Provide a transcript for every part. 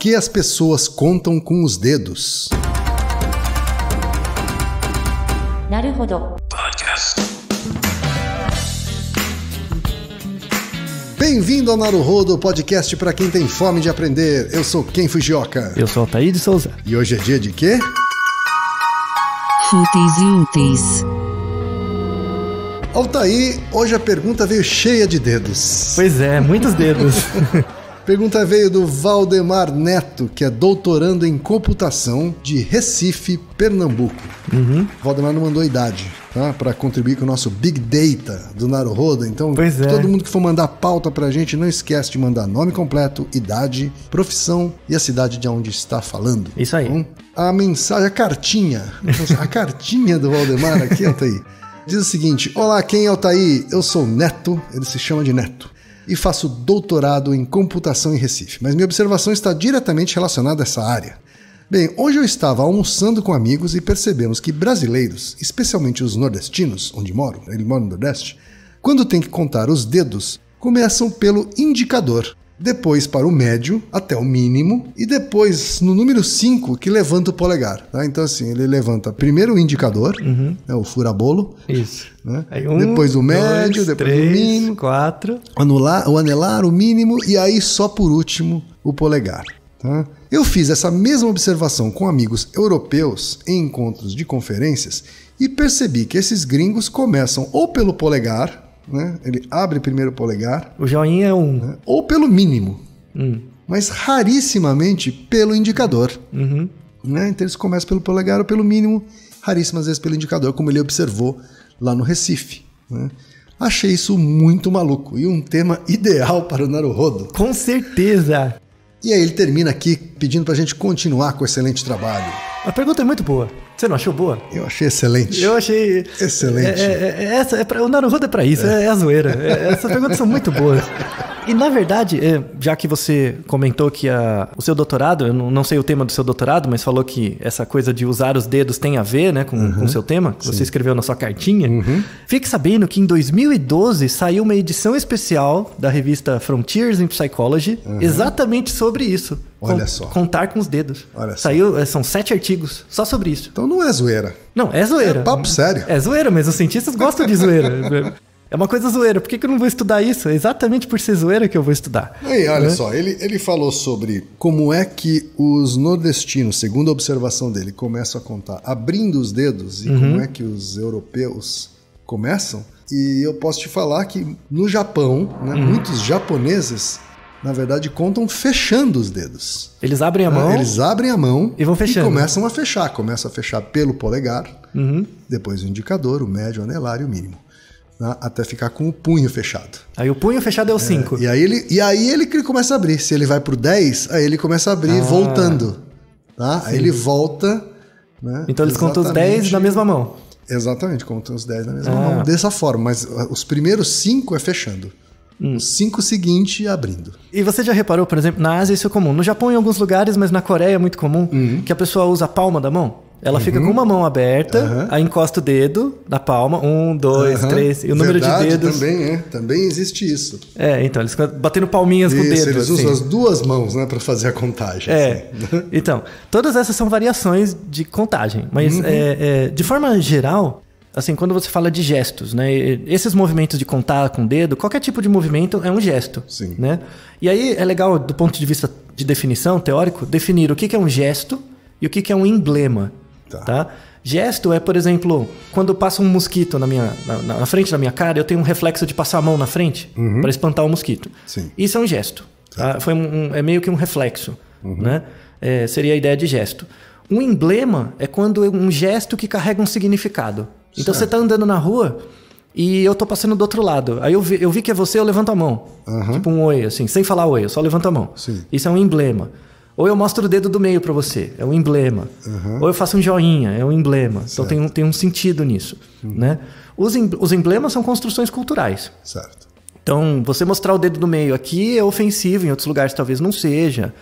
que as pessoas contam com os dedos? Bem-vindo ao Naruhodo, podcast para quem tem fome de aprender. Eu sou Ken Fujioka. Eu sou Altair de Souza. E hoje é dia de quê? Fúteis e úteis. Altair, hoje a pergunta veio cheia de dedos. Pois é, muitos dedos. Pergunta veio do Valdemar Neto, que é doutorando em computação de Recife, Pernambuco. Uhum. Valdemar não mandou idade. Tá? Para contribuir com o nosso Big Data do Roda, Então, é. todo mundo que for mandar pauta para a gente, não esquece de mandar nome completo, idade, profissão e a cidade de onde está falando. Isso aí. Então, a mensagem, a cartinha. a cartinha do Valdemar aqui, tá Altair. Diz o seguinte: Olá, quem é o Altair? Eu sou Neto, ele se chama de Neto e faço doutorado em computação em Recife, mas minha observação está diretamente relacionada a essa área. Bem, hoje eu estava almoçando com amigos e percebemos que brasileiros, especialmente os nordestinos, onde moro, ele mora no Nordeste, quando tem que contar os dedos, começam pelo indicador depois para o médio até o mínimo e depois no número 5 que levanta o polegar. Tá? Então, assim, ele levanta primeiro o indicador, uhum. né, o furabolo. Isso. Né? Um, depois o médio, dois, depois três, o mínimo. Quatro. Anular, o anelar, o mínimo e aí só por último o polegar. Tá? Eu fiz essa mesma observação com amigos europeus em encontros de conferências e percebi que esses gringos começam ou pelo polegar, né? Ele abre primeiro o polegar. O joinha é um. Né? Ou pelo mínimo. Hum. Mas rarissimamente pelo indicador. Uhum. Né? Então eles começam pelo polegar ou pelo mínimo, raríssimas vezes pelo indicador, como ele observou lá no Recife. Né? Achei isso muito maluco e um tema ideal para o Naruhodo. Com certeza! E aí ele termina aqui pedindo para a gente continuar com o excelente trabalho. A pergunta é muito boa. Você não achou boa? Eu achei excelente. Eu achei. Excelente. É, é, é, é essa, é pra, o Naruhodo é pra isso, é, é a zoeira. É, essas perguntas são muito boas. E na verdade, já que você comentou que a, o seu doutorado, eu não sei o tema do seu doutorado, mas falou que essa coisa de usar os dedos tem a ver né, com uhum, o seu tema, que sim. você escreveu na sua cartinha. Uhum. Fique sabendo que em 2012 saiu uma edição especial da revista Frontiers in Psychology uhum. exatamente sobre isso. Olha só. Contar com os dedos. Olha só. Saiu, eh, são sete artigos só sobre isso. Então não é zoeira. Não, é zoeira. É papo sério. É zoeira, mas os cientistas gostam de zoeira. É uma coisa zoeira. Por que, que eu não vou estudar isso? É exatamente por ser zoeira que eu vou estudar. Aí, olha né? só, ele, ele falou sobre como é que os nordestinos, segundo a observação dele, começam a contar abrindo os dedos e uhum. como é que os europeus começam. E eu posso te falar que no Japão, né, uhum. muitos japoneses na verdade, contam fechando os dedos. Eles abrem a ah, mão. Eles abrem a mão e vão fechando. E começam a fechar. Começa a fechar pelo polegar, uhum. depois o indicador, o médio, o anelar e o mínimo. Né? Até ficar com o punho fechado. Aí o punho fechado é o 5. É, e, aí ele, e aí ele começa a abrir. Se ele vai pro 10, aí ele começa a abrir ah. voltando. Tá? Aí ele volta. Né? Então eles Exatamente. contam os 10 na mesma mão. Exatamente, contam os 10 na mesma ah. mão. Dessa forma, mas os primeiros 5 é fechando. Hum. Os cinco seguintes abrindo. E você já reparou, por exemplo, na Ásia isso é comum. No Japão em alguns lugares, mas na Coreia é muito comum uhum. que a pessoa usa a palma da mão. Ela uhum. fica com uma mão aberta, uhum. aí encosta o dedo na palma. Um, dois, uhum. três. E o número Verdade, de dedos. Também, é. Também existe isso. É, então, eles batendo palminhas isso, com o dedo. Eles assim. usam as duas mãos, né, para fazer a contagem. É. Assim. então, todas essas são variações de contagem. Mas, uhum. é, é, de forma geral, assim, quando você fala de gestos, né? Esses movimentos de contar com o dedo, qualquer tipo de movimento é um gesto, Sim. né? E aí é legal, do ponto de vista de definição teórico, definir o que, é um gesto e o que, é um emblema, tá? tá? Gesto é, por exemplo, quando passa um mosquito na minha na, na, frente da minha cara, eu tenho um reflexo de passar a mão na frente uhum. para espantar o mosquito. Sim. Isso é um gesto. Tá. tá? Foi um, um, é meio que um reflexo, uhum. né? É, seria a ideia de gesto. Um emblema é quando é um gesto que carrega um significado. Então certo. você tá andando na rua e eu tô passando do outro lado. Aí eu vi, eu vi que é você, eu levanto a mão. Uhum. Tipo um oi, assim, sem falar oi, eu só levanto a mão. Sim. Isso é um emblema. Ou eu mostro o dedo do meio para você, é um emblema. Uhum. Ou eu faço um joinha, é um emblema. Então certo. Então tem um, tem um sentido nisso. Uhum. Né? Os, em, os emblemas são construções culturais. Certo. Então, você mostrar o dedo do meio aqui é ofensivo, em outros lugares talvez não seja.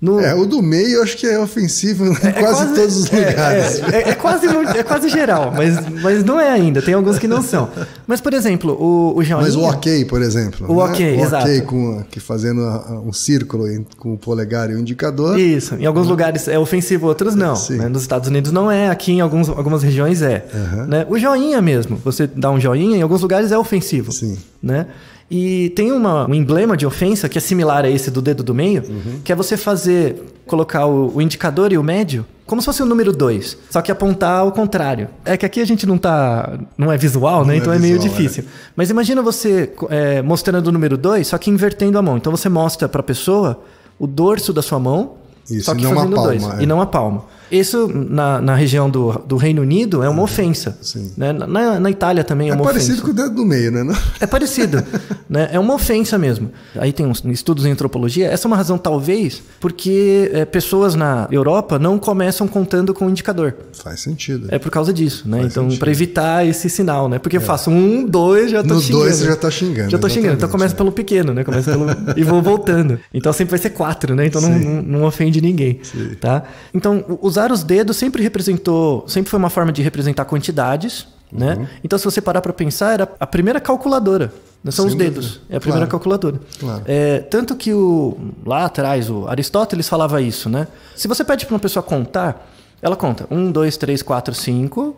No... É, o do meio eu acho que é ofensivo em é, é quase, quase, todos os é, é, lugares. É, é, quase, é quase geral, mas, mas não é ainda. Tem alguns que não são. Mas, por exemplo, o, o joinha... Mas o ok, por exemplo. O né? ok, o exato. O ok com, que fazendo um círculo com o polegar e o indicador. Isso. Em alguns né? lugares é ofensivo, outros não. Sim. Né? Nos Estados Unidos não é. Aqui em alguns, algumas regiões é. Uhum. Né? O joinha mesmo. Você dá um joinha, em alguns lugares é ofensivo. Sim. Né? E tem uma, um emblema de ofensa que é similar a esse do dedo do meio, uhum. que é você fazer, colocar o, o, indicador e o médio como se fosse o número 2, só que apontar ao contrário. É que aqui a gente não tá. não é visual, né? É então é, visual, é, meio difícil. É. Mas imagina você é, mostrando o número 2, só que invertendo a mão. Então você mostra para a pessoa o dorso da sua mão, isso, só que fazendo a palma, dois, e é. não a palma. Isso na, na região do, do Reino Unido é uma uhum. ofensa. Né? Na, na Itália também é, é uma ofensa. É parecido com o dedo do meio, né? É parecido. né? É uma ofensa mesmo. Aí tem uns estudos em antropologia. Essa é uma razão, talvez, porque é, pessoas na Europa não começam contando com o indicador. Faz sentido. É por causa disso, né? Faz então, para evitar esse sinal, né? Porque é. eu faço um, dois, já tô no xingando. dois você já tá xingando. Já tô xingando. Então começa pelo pequeno, né? Começa pelo... e vou voltando. Então sempre vai ser quatro, né? Então não, não, não, ofende ninguém, Sim. tá? Então, os usar os dedos sempre representou, sempre foi uma forma de representar quantidades, né? uhum. né? Então, se você parar para pensar, era a primeira calculadora. Não né? são Sim, os dedos, é a primeira claro, calculadora. Claro. É, tanto que o, lá atrás, o Aristóteles falava isso, né? Se você pede para uma pessoa contar, ela conta 1, 2, 3, 4, 5,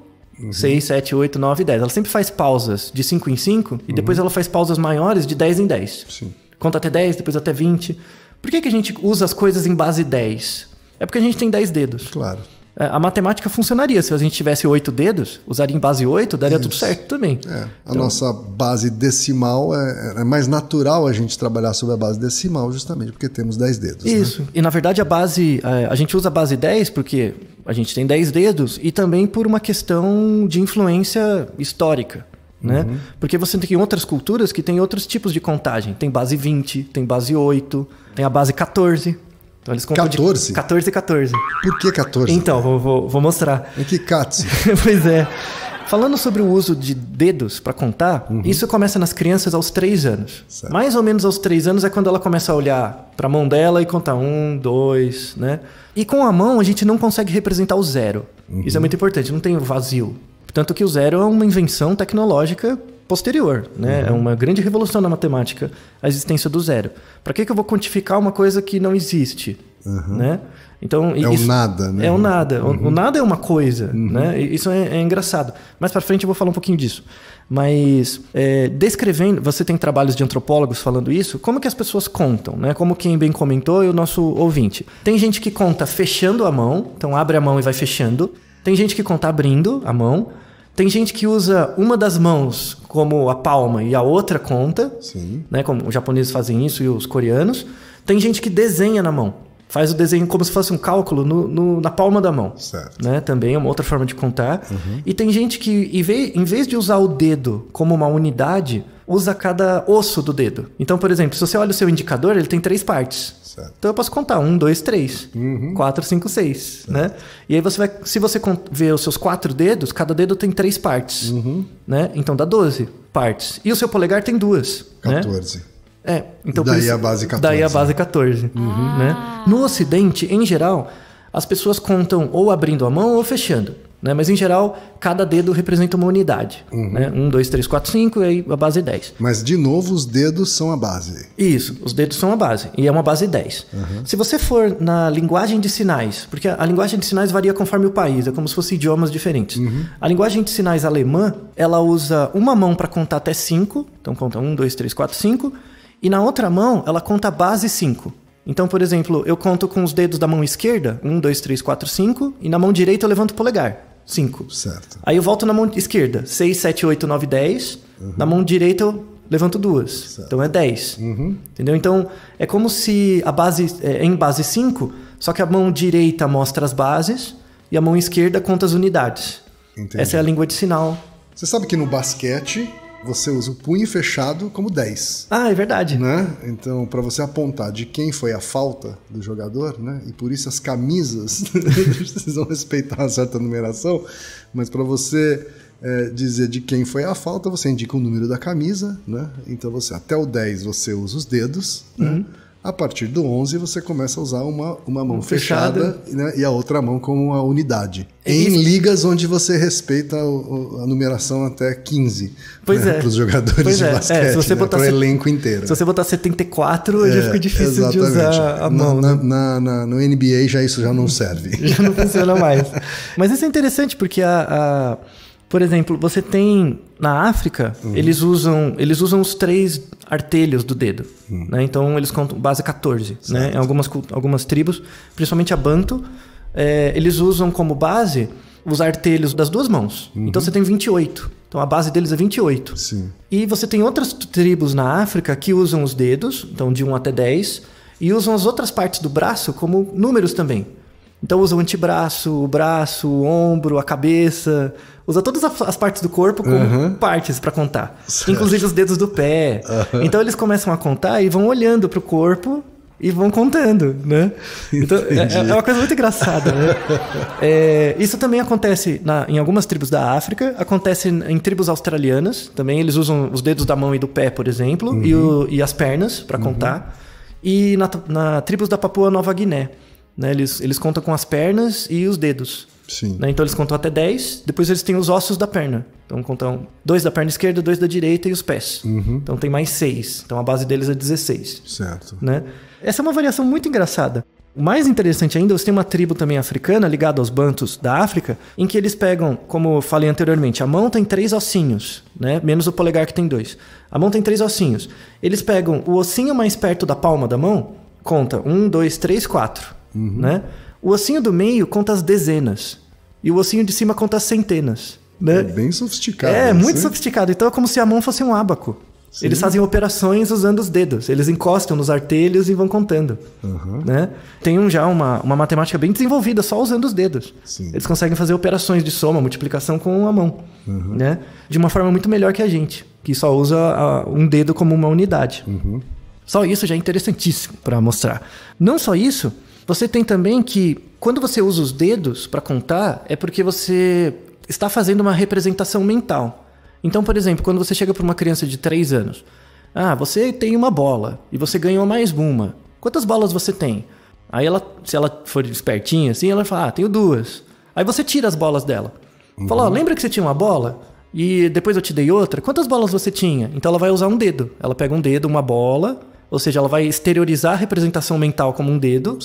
6, 7, 8, 9, 10. Ela sempre faz pausas de 5 em 5 e depois uhum. ela faz pausas maiores de 10 em 10. Sim. Conta até 10, depois até 20. Por que, que a gente usa as coisas em base 10? É porque a gente tem 10 dedos. Claro. É, a matemática funcionaria. Se a gente tivesse oito dedos, usaria em base 8, daria Isso. tudo certo também. É. A então, nossa base decimal é, é, mais natural a gente trabalhar sobre a base decimal, justamente porque temos 10 dedos. Né? Isso. Né? E na verdade a base. É, a gente usa a base 10 porque a gente tem 10 dedos e também por uma questão de influência histórica. Né? Uhum. Porque você tem outras culturas que têm outros tipos de contagem. Tem base 20, tem base 8, tem a base 14. Então eles compram 14? 14 e 14. Por que 14? Então, vou, vou, vou mostrar. É que cate? pois é. Falando sobre o uso de dedos para contar, uhum. isso começa nas crianças aos 3 anos. Certo. Mais ou menos aos 3 anos é quando ela começa a olhar para a mão dela e contar um, dois, né? E com a mão a gente não consegue representar o zero. Uhum. Isso é uhum. muito importante, não tem o vazio. Tanto que o zero é uma invenção tecnológica posterior, né? É uhum. É uma grande revolução na matemática a existência do zero. Para que, que eu vou quantificar uma coisa que não existe, uhum. né? Então, é isso, o nada, né? É o nada. Uhum. O nada é uma coisa, uhum. né? Isso é, é engraçado. Mais para frente eu vou falar um pouquinho disso. Mas é, descrevendo, você tem trabalhos de antropólogos falando isso, como que as pessoas contam, né? Como quem bem comentou e o nosso ouvinte. Tem gente que conta fechando a mão, então abre a mão e vai fechando. Tem gente que conta abrindo a mão. Tem gente que usa uma das mãos como a palma e a outra conta, Sim. né? Como os japoneses fazem isso e os coreanos. Tem gente que desenha na mão faz o desenho como se fosse um cálculo no, no, na palma da mão. Certo. Né? Também é uma outra forma de contar. Uhum. E tem gente que, em vez, de usar o dedo como uma unidade, usa cada osso do dedo. Então, por exemplo, se você olha o seu indicador, ele tem três partes. Certo. Então eu posso contar um, dois, três, uhum. quatro, cinco, seis, certo. né? E aí você vai, se você ver os seus quatro dedos, cada dedo tem três partes, uhum. né? Então dá 12 partes. E o seu polegar tem duas, 14. Né? É, então daí isso, a base 14. Daí a base 14. Uhum. Ah. Né? No Ocidente, em geral, as pessoas contam ou abrindo a mão ou fechando. Né? Mas em geral, cada dedo representa uma unidade. Uhum. Né? Um, dois, três, quatro, cinco, e aí a base 10. Mas de novo, os dedos são a base. Isso, os dedos são a base. E é uma base 10. Uhum. Se você for na linguagem de sinais, porque a, a, linguagem de sinais varia conforme o país, é como se fossem idiomas diferentes. Uhum. A linguagem de sinais alemã, ela usa uma mão para contar até cinco. Então conta um, dois, três, quatro, cinco e na outra mão, ela conta a base 5. Então, por exemplo, eu conto com os dedos da mão esquerda, 1, 2, 3, 4, 5, e na mão direita eu levanto o polegar, 5. Certo. Aí eu volto na mão esquerda, 6, 7, 8, 9, 10. Na mão direita eu levanto duas. Certo. Então é 10. Uhum. Entendeu? Então é como se a base é em base 5, só que a mão direita mostra as bases e a mão esquerda conta as unidades. Entendi. Essa é a língua de sinal. Você sabe que no basquete você usa o punho fechado como 10. Ah, é verdade. Né? Então, para você apontar de quem foi a falta do jogador, né? E por isso as camisas precisam respeitar uma certa numeração, mas para você é, dizer de quem foi a falta, você indica o número da camisa, né? Então você até o 10 você usa os dedos, né? uhum. né? A partir do 11, você começa a usar uma, uma mão fechada, fechada né, e a outra mão como uma unidade. É em ligas onde você respeita o, a numeração até 15. Pois né, é. Para os jogadores pois de é. é basquete, é, se você né, botar para o elenco inteiro. Se você botar 74, é, já fica difícil exatamente. de usar a mão. Na, né? na, na, no NBA já isso já não serve. já não funciona mais. Mas isso é interessante, porque a... a por exemplo, você tem na África, uhum. eles usam eles usam os três artelhos do dedo. Uhum. Né? Então eles contam base 14. Né? Em algumas, algumas tribos, principalmente a Banto, é, eles usam como base os artelhos das duas mãos. Uhum. Então você tem 28. Então a base deles é 28. Sim. E você tem outras tribos na África que usam os dedos, então de 1 até 10, e usam as outras partes do braço como números também. Então usa o antebraço, o braço, o ombro, a cabeça, usa todas as partes do corpo como uhum. partes para contar, certo. inclusive os dedos do pé. Uhum. Então eles começam a contar e vão olhando para o corpo e vão contando, né? Então é, é, é uma coisa muito engraçada, né? é, isso também acontece na, em algumas tribos da África, acontece em tribos australianas também. Eles usam os dedos da mão e do pé, por exemplo, uhum. e, o, e, as pernas para uhum. contar. E na, na tribos da Papua Nova Guiné. Né? Eles, eles contam com as pernas e os dedos. Sim. Né? Então eles contam até 10, depois eles têm os ossos da perna. Então contam dois da perna esquerda, dois da direita e os pés. Uhum. Então tem mais seis. Então a base deles é 16. Certo. Né? Essa é uma variação muito engraçada. O mais interessante ainda, você tem uma tribo também africana ligada aos bantos da África, em que eles pegam, como falei anteriormente, a mão tem três ossinhos, né? Menos o polegar que tem dois. A mão tem três ossinhos. Eles pegam o ossinho mais perto da palma da mão, conta um, dois, três, quatro. Uhum. Né? O ossinho do meio conta as dezenas. E o ossinho de cima conta as centenas. Né? É bem sofisticado. É, né? muito sofisticado. Então é como se a mão fosse um abaco Sim. Eles fazem operações usando os dedos. Eles encostam nos artelhos e vão contando. Uhum. Né? Tem um, já uma, uma matemática bem desenvolvida só usando os dedos. Sim. Eles conseguem fazer operações de soma, multiplicação com a mão. Uhum. Né? De uma forma muito melhor que a gente, que só usa a, um dedo como uma unidade. Uhum. Só isso já é interessantíssimo para mostrar. Não só isso, você tem também que quando você usa os dedos para contar, é porque você está fazendo uma representação mental. Então, por exemplo, quando você chega para uma criança de 3 anos, ah, você tem uma bola e você ganhou mais uma. Quantas bolas você tem? Aí ela, se ela for espertinha assim, ela fala, ah, tenho duas. Aí você tira as bolas dela. Uhum. Fala, ó, lembra que você tinha uma bola? E depois eu te dei outra? Quantas bolas você tinha? Então ela vai usar um dedo. Ela pega um dedo, uma bola, ou seja, ela vai exteriorizar a representação mental como um dedo,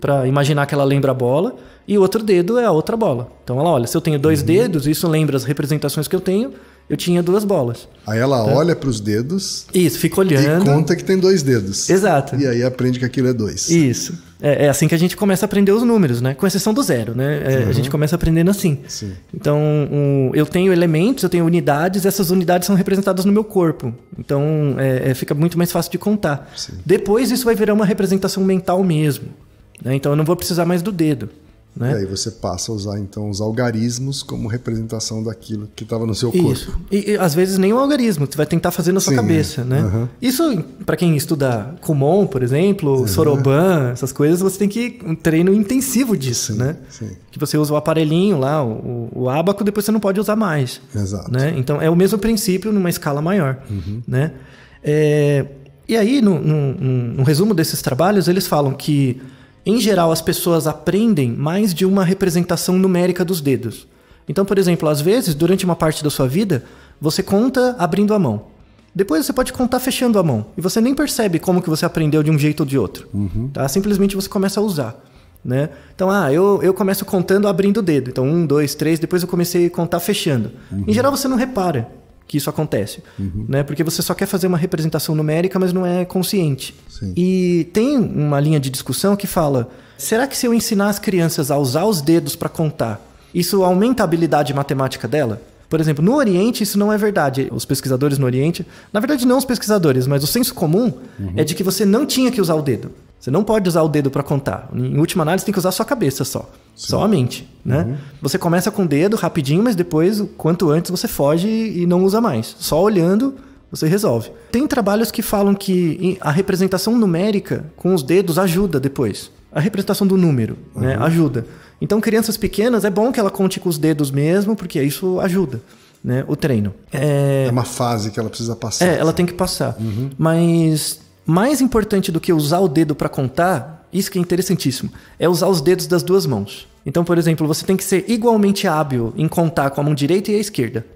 para imaginar que ela lembra a bola, e o outro dedo é a outra bola. Então ela olha, se eu tenho dois uhum. dedos, isso lembra as representações que eu tenho, eu tinha duas bolas. Aí ela tá? olha para os dedos. Isso, fica olhando. E conta que tem dois dedos. Exato. E aí aprende que aquilo é dois. Isso. É, é assim que a gente começa a aprender os números, né? Com exceção do zero, né? É, uhum. A gente começa aprendendo assim. Sim. Então, um, eu tenho elementos, eu tenho unidades, essas unidades são representadas no meu corpo. Então, é, é, fica muito mais fácil de contar. Sim. Depois, isso vai virar uma representação mental mesmo. Né? Então, eu não vou precisar mais do dedo. Né? E aí você passa a usar então os algarismos como representação daquilo que estava no seu corpo. Isso. E, e às vezes nem o um algarismo, você vai tentar fazer na sua Sim, cabeça, né? Isso para quem estuda Kumon, por exemplo, Soroban, essas coisas, você tem que um treino intensivo disso, Sim, né? Sim. Que você usa o aparelhinho lá, o, o abaco, depois você não pode usar mais. Exato. Né? Então é o mesmo princípio numa escala maior, uhum. né? É... E aí, no, no, no, no resumo desses trabalhos, eles falam que em geral, as pessoas aprendem mais de uma representação numérica dos dedos. Então, por exemplo, às vezes, durante uma parte da sua vida, você conta abrindo a mão. Depois você pode contar fechando a mão. E você nem percebe como que você aprendeu de um jeito ou de outro. Uhum. Tá? Simplesmente você começa a usar. Né? Então, ah, eu, eu começo contando abrindo o dedo. Então, um, dois, três, depois eu comecei a contar fechando. Uhum. Em geral, você não repara que isso acontece, uhum. né? Porque você só quer fazer uma representação numérica, mas não é consciente. Sim. E tem uma linha de discussão que fala: será que se eu ensinar as crianças a usar os dedos para contar, isso aumenta a habilidade matemática dela? Por exemplo, no Oriente isso não é verdade. Os pesquisadores no Oriente, na verdade não os pesquisadores, mas o senso comum uhum. é de que você não tinha que usar o dedo. Você não pode usar o dedo para contar. Em última análise, tem que usar sua cabeça só. Sim. Só a mente, né? Uhum. Você começa com o dedo rapidinho, mas depois, quanto antes, você foge e não usa mais. Só olhando, você resolve. Tem trabalhos que falam que a representação numérica com os dedos ajuda depois. A representação do número né, uhum. né, ajuda. Então, crianças pequenas, é bom que ela conte com os dedos mesmo, porque isso ajuda. Né, o treino. É... é uma fase que ela precisa passar. É, ela tem que passar. Uhum. Mas mais importante do que usar o dedo para contar, isso que é interessantíssimo, é usar os dedos das duas mãos. Então, por exemplo, você tem que ser igualmente hábil em contar com a mão direita e a esquerda.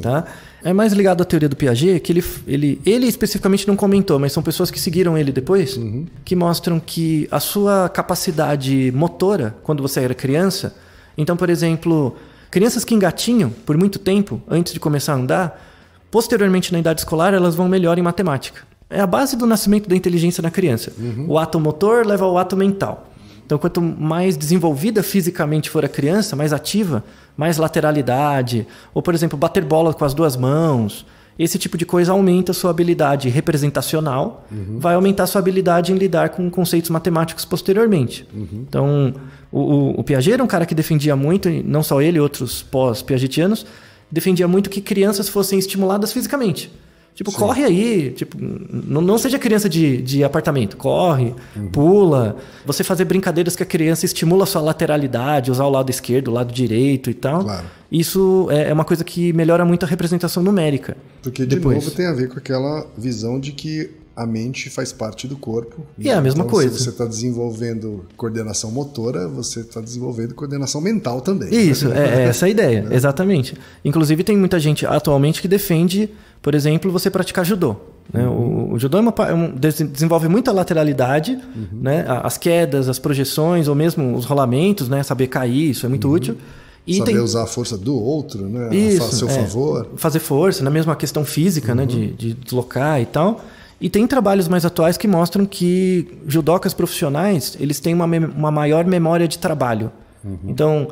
Tá? É mais ligado à teoria do Piaget, que ele, ele, ele especificamente não comentou, mas são pessoas que seguiram ele depois, uhum. que mostram que a sua capacidade motora, quando você era criança, então, por exemplo, crianças que engatinham por muito tempo, antes de começar a andar, posteriormente na idade escolar, elas vão melhor em matemática é a base do nascimento da inteligência na criança. Uhum. O ato motor leva ao ato mental. Então, quanto mais desenvolvida fisicamente for a criança, mais ativa, mais lateralidade, ou, por exemplo, bater bola com as duas mãos, esse tipo de coisa aumenta a sua habilidade representacional, uhum. vai aumentar a sua habilidade em lidar com conceitos matemáticos posteriormente. Uhum. Então, o, o, o Piaget era um cara que defendia muito, não só ele, outros pós-piagetianos, defendia muito que crianças fossem estimuladas fisicamente. Tipo, Sim. corre aí, tipo, não, não seja criança de, de apartamento. Corre, uhum. pula. Você fazer brincadeiras que a criança estimula a sua lateralidade, usar o lado esquerdo, o lado direito e tal. Claro. Isso é, é uma coisa que melhora muito a representação numérica. Porque, de Depois. novo, tem a ver com aquela visão de que a mente faz parte do corpo. E é a mesma então, coisa. Se você está desenvolvendo coordenação motora, você está desenvolvendo coordenação mental também. Isso, é, é essa a ideia, né? exatamente. Inclusive, tem muita gente atualmente que defende por exemplo, você praticar judô. Né? Uhum. O, o, judô é uma, é um, desenvolve muita lateralidade, uhum. né? as quedas, as projeções, ou mesmo os rolamentos, né? saber cair, isso é muito uhum. útil. E Saber tem... usar a força do outro, né? Isso, a seu é, favor. Fazer força, na mesma questão física, né? Uhum. De, de deslocar e tal. E tem trabalhos mais atuais que mostram que judocas profissionais eles têm uma, uma maior memória de trabalho. Uhum. Então,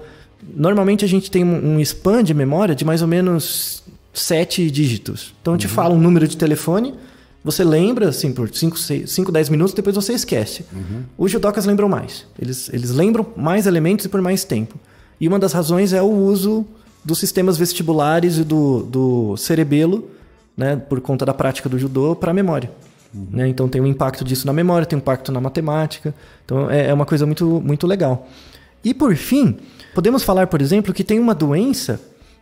normalmente a gente tem um, um span de memória de mais ou menos sete dígitos. Então, eu te uhum. falo um número de telefone, você lembra, assim, por 5, 10 minutos, depois você esquece. Uhum. Os judocas lembram mais. Eles, eles lembram mais elementos e por mais tempo. E uma das razões é o uso dos sistemas vestibulares e do, do cerebelo, né, por conta da prática do judô, para a memória. Uhum. Né? Então tem um impacto disso na memória, tem um impacto na matemática. Então é, é uma coisa muito, muito legal. E por fim, podemos falar, por exemplo, que tem uma doença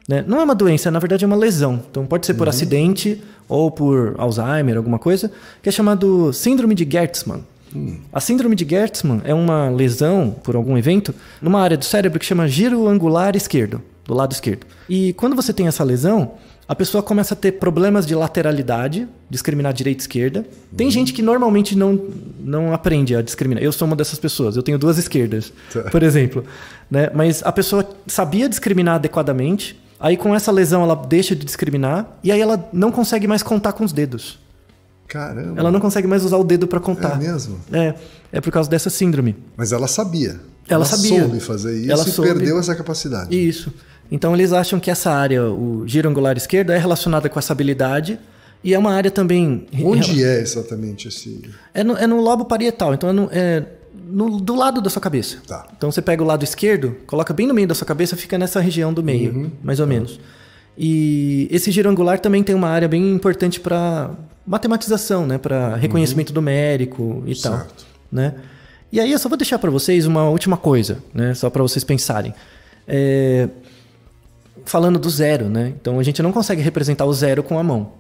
né? Não é uma doença, na verdade é uma lesão. Então pode ser por uhum. acidente ou por Alzheimer, alguma coisa, que é chamado síndrome de Gertzmann. Uhum. A síndrome de Gertzmann é uma lesão por algum evento numa área do cérebro que chama giro angular esquerdo, do lado esquerdo. E quando você tem essa lesão, a pessoa começa a ter problemas de lateralidade, discriminar direita e esquerda. Tem uhum. gente que normalmente não, não aprende a discriminar. Eu sou uma dessas pessoas, eu tenho duas esquerdas, tá. por exemplo. Né? Mas a pessoa sabia discriminar adequadamente, Aí com essa lesão ela deixa de discriminar e aí ela não consegue mais contar com os dedos. Caramba. Ela não consegue mais usar o dedo para contar. É mesmo? É, é por causa dessa síndrome. Mas ela sabia. Ela, ela sabia. soube fazer isso ela e soube. perdeu essa capacidade. Isso. Então eles acham que essa área, o giro angular esquerdo, é relacionada com essa habilidade e é uma área também. Onde é exatamente esse? É no, é no lobo parietal. Então é, no, é no, do lado da sua cabeça. Tá. Então você pega o lado esquerdo, coloca bem no meio da sua cabeça, fica nessa região do meio, uhum. mais ou uhum. menos. E esse giro angular também tem uma área bem importante para matematização, né? Para uhum. reconhecimento uhum. numérico e certo. tal, né? E aí eu só vou deixar para vocês uma última coisa, né? Só para vocês pensarem. É... Falando do zero, né? Então a gente não consegue representar o zero com a mão.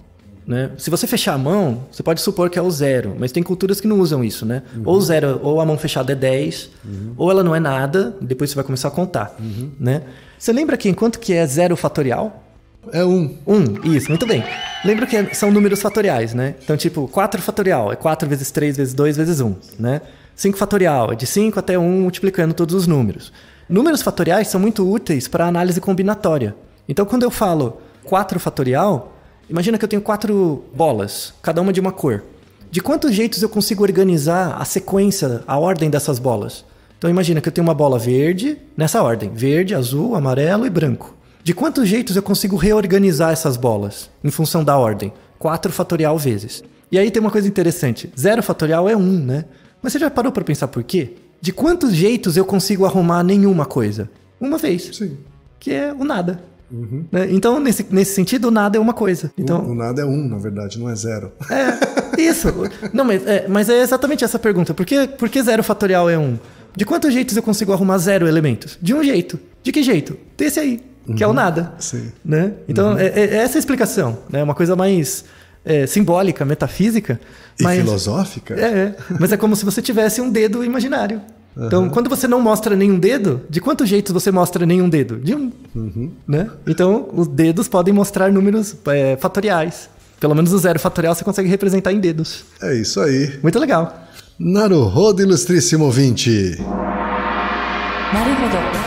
Né? Se você fechar a mão, você pode supor que é o zero, mas tem culturas que não usam isso, né? Uhum. Ou zero, ou a mão fechada é 10, uhum. ou ela não é nada, depois você vai começar a contar, uhum. né? Você lembra que enquanto que é zero fatorial? É um. Um, isso, muito bem. Lembra que são números fatoriais, né? Então, tipo, 4 fatorial é 4 vezes 3 vezes 2 vezes 1, né? 5 fatorial é de 5 até 1 multiplicando todos os números. Números fatoriais são muito úteis para análise combinatória. Então, quando eu falo 4 fatorial, Imagina que eu tenho quatro bolas, cada uma de uma cor. De quantos jeitos eu consigo organizar a sequência, a ordem dessas bolas? Então imagina que eu tenho uma bola verde, nessa ordem: verde, azul, amarelo e branco. De quantos jeitos eu consigo reorganizar essas bolas em função da ordem? 4 fatorial vezes. E aí tem uma coisa interessante: 0 fatorial é 1, um, né? Mas você já parou para pensar por quê? De quantos jeitos eu consigo arrumar nenhuma coisa? Uma vez. Sim. Que é o nada. Uhum. Né? Então, nesse, nesse sentido, o nada é uma coisa. Então, o, o, nada é um, na verdade, não é zero. É, isso. não, mas, é, mas é exatamente essa pergunta. Por que, por que zero fatorial é um? De quantos jeitos eu consigo arrumar zero elementos? De um jeito. De que jeito? Desse aí, uhum. que é o uhum. nada. Sim. Né? Então, uhum. é, é, é essa a explicação. É né? uma coisa mais é, simbólica, metafísica. E mas, filosófica? É, é. mas é como se você tivesse um dedo imaginário. Uhum. Então, quando você não mostra nenhum dedo, de quanto jeito você mostra nenhum dedo? De um. Uhum. Né? Então, os dedos podem mostrar números é, fatoriais. Pelo menos o zero fatorial você consegue representar em dedos. É isso aí. Muito legal. Naruhodo, ilustríssimo ouvinte. Naruhodo.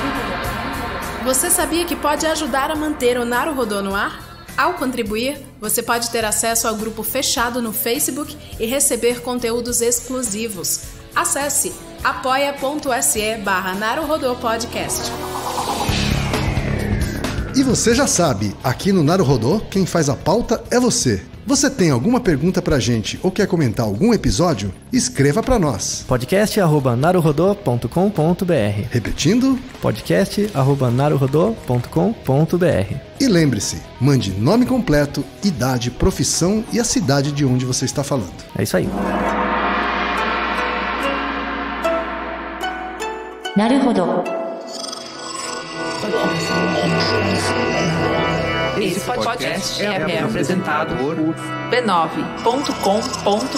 Você sabia que pode ajudar a manter o Naruhodo no ar? Ao contribuir, você pode ter acesso ao grupo fechado no Facebook e receber conteúdos exclusivos. Acesse apoia.se barra Podcast. E você já sabe, aqui no Naruhodô, quem faz a pauta é você. Você tem alguma pergunta pra gente ou quer comentar algum episódio? Escreva para nós. podcast@naruhodô.com.br. Repetindo? podcast@naruhodô.com.br. E lembre-se, mande nome completo, idade, profissão e a cidade de onde você está falando. É isso aí. なるほど。Esse podcast é, é apresentado por b9.com.br.